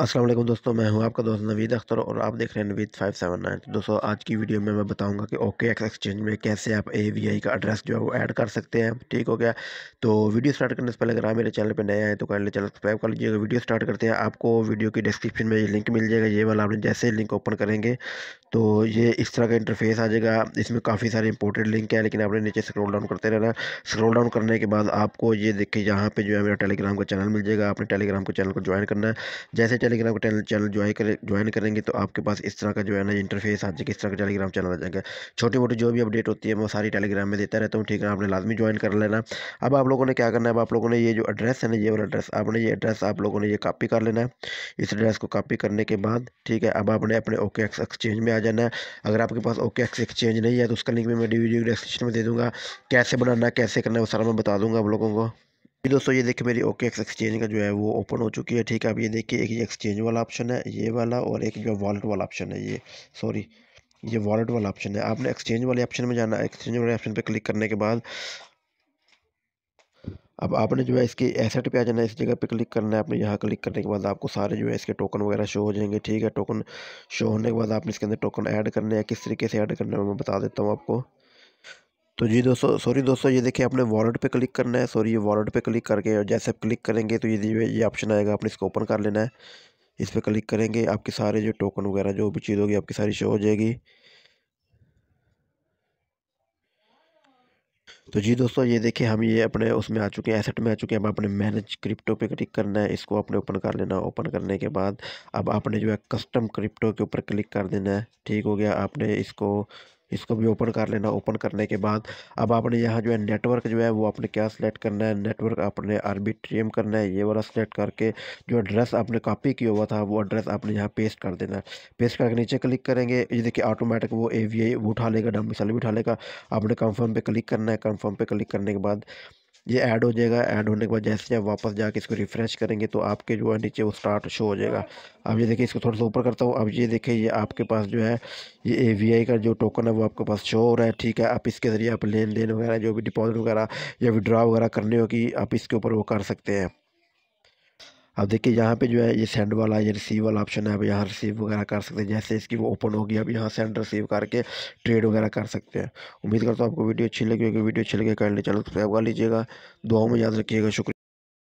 अस्सलाम वालेकुम दोस्तों मैं हूं आपका दोस्त नवीद अख्तर और आप देख रहे हैं नवीद फाइव सेवन नाइन तो दोस्तों आज की वीडियो में मैं बताऊंगा कि ओके एक्स एक्सचेंज में कैसे आप ए वी आई का एड्रेस जो है वो ऐड कर सकते हैं ठीक हो गया तो वीडियो स्टार्ट करने से पहले अगर आप मेरे चैनल पर नए हैं तो पहले चैनल सब्सक्राइब कर लीजिएगा वीडियो स्टार्ट करते हैं आपको वीडियो की डिस्क्रिप्शन में ये लिंक मिल जाएगा ये वाला आपने जैसे लिंक ओपन करेंगे तो ये इस तरह का इंटरफेस आ जाएगा इसमें काफ़ी सारे इंपॉर्टेंट लिंक है लेकिन आपने नीचे स्क्रोल डाउन करते रहना स्क्रोल डाउन करने के बाद आपको ये देखिए यहाँ पर जो है मेरा टेलीग्राम का चैनल मिल जाएगा आपने टेलीग्राम के चैनल को ज्वाइन करना है जैसे टेलीग्राम का चैनल ज्वाइन करें ज्वाइन करेंगे तो आपके पास इस तरह का जो है ना इंटरफेस आ जाएगा इस तरह का टेलीग्राम चैनल आ जाएगा छोटी मोटी जो भी अपडेट होती है मैं सारी टेलीग्राम में देता रहता हूँ ठीक है आपने लाजमी ज्वाइन कर लेना अब आप लोगों ने क्या करना है अब आप लोगों ने ये जो एड्रेस है ना ये वाला एड्रेस आपने ये एड्रेस आप लोगों ने ये कापी कर लेना है इस एड्रेस को कापी करने के बाद ठीक है अब आपने अपने ओके एक्स एक्सचेंज में आ जाना है अगर आपके पास ओके एक्स एक्सचेंज नहीं है तो उसका लिंक भी मैं डिस्क्रिप्शन में दे दूँगा कैसे बनाना कैसे करना है वो सारा मैं बता दूँगा आप लोगों को दोस्तों ये देखिए मेरी ओके एक्स एक्सचेंज का जो है वो ओपन हो चुकी है ठीक है अब ये देखिए एक ये एक्सचेंज वाला ऑप्शन है ये वाला और एक जो वॉलेट वाला ऑप्शन है ये सॉरी ये वॉलेट वाला ऑप्शन है आपने एक्सचेंज वाले ऑप्शन में जाना है एक्सचेंज वाले ऑप्शन पे क्लिक करने के बाद अब आपने जो है इसके एसेट पे आ जाना है इस जगह पे क्लिक करना है आपने यहाँ क्लिक करने के बाद आपको सारे जो है इसके टोकन वगैरह शो हो जाएंगे ठीक है टोकन शो होने के बाद आपने इसके अंदर टोकन ऐड करने हैं किस तरीके से ऐड करने हैं मैं बता देता हूँ आपको तो जी दोस्तों सॉरी दोस्तों ये देखिए आपने वॉलेट पे क्लिक करना है सॉरी ये वॉलेट पे क्लिक करके और जैसे आप क्लिक करेंगे तो ये ये ऑप्शन आएगा आपने इसको ओपन कर लेना है इस पर क्लिक करेंगे आपके सारे जो टोकन वगैरह जो भी चीज़ होगी आपकी सारी शो हो जाएगी तो जी दोस्तों ये देखिए हम ये अपने उसमें आ चुके हैं एसेट में आ चुके हैं अब अपने मैनेज क्रिप्टो पे क्लिक करना है इसको आपने ओपन कर लेना ओपन करने के बाद अब आपने जो है कस्टम क्रिप्टो के ऊपर क्लिक कर देना है ठीक हो गया आपने इसको इसको भी ओपन कर लेना ओपन करने के बाद अब आपने यहाँ जो है नेटवर्क जो है वो आपने क्या सिलेक्ट करना है नेटवर्क आपने आर्बिट्रियम करना है ये वाला सिलेक्ट करके जो एड्रेस आपने कॉपी किया हुआ था वो एड्रेस आपने यहाँ पेस्ट कर देना है पेस्ट करके नीचे क्लिक करेंगे ये देखिए ऑटोमेटिक वो ए वो उठा लेगा डम्बिसल भी उठा लेगा आपने कन्फर्म पर क्लिक करना है कन्फर्म पर क्लिक करने के बाद ये ऐड हो जाएगा ऐड होने के बाद जैसे आप वापस जाके इसको रिफ़्रेश करेंगे तो आपके जो है नीचे वो स्टार्ट शो हो जाएगा अब ये देखिए इसको थोड़ा सा ऊपर करता हूँ अब ये देखिए ये आपके पास जो है ये ए वी आई का जो टोकन है वो आपके पास शो हो रहा है ठीक है आप इसके ज़रिए आप लेन देन वगैरह जो भी डिपॉजिट वगैरह या विड्रा वगैरह करने होगी आप इसके ऊपर वो कर सकते हैं अब देखिए यहाँ पे जो है ये सेंड वाला ये रिसीव वाला ऑप्शन है अब यहाँ रिसीव वगैरह कर सकते हैं जैसे इसकी वो ओपन होगी अब यहाँ सेंड रिसीव करके ट्रेड वगैरह कर सकते हैं उम्मीद करता हूँ आपको वीडियो अच्छी लगी होगी वीडियो अच्छी लगे कर ले चलो सब्सक्राइब कर लीजिएगा दुआओं में याद रखिएगा शुक्रिया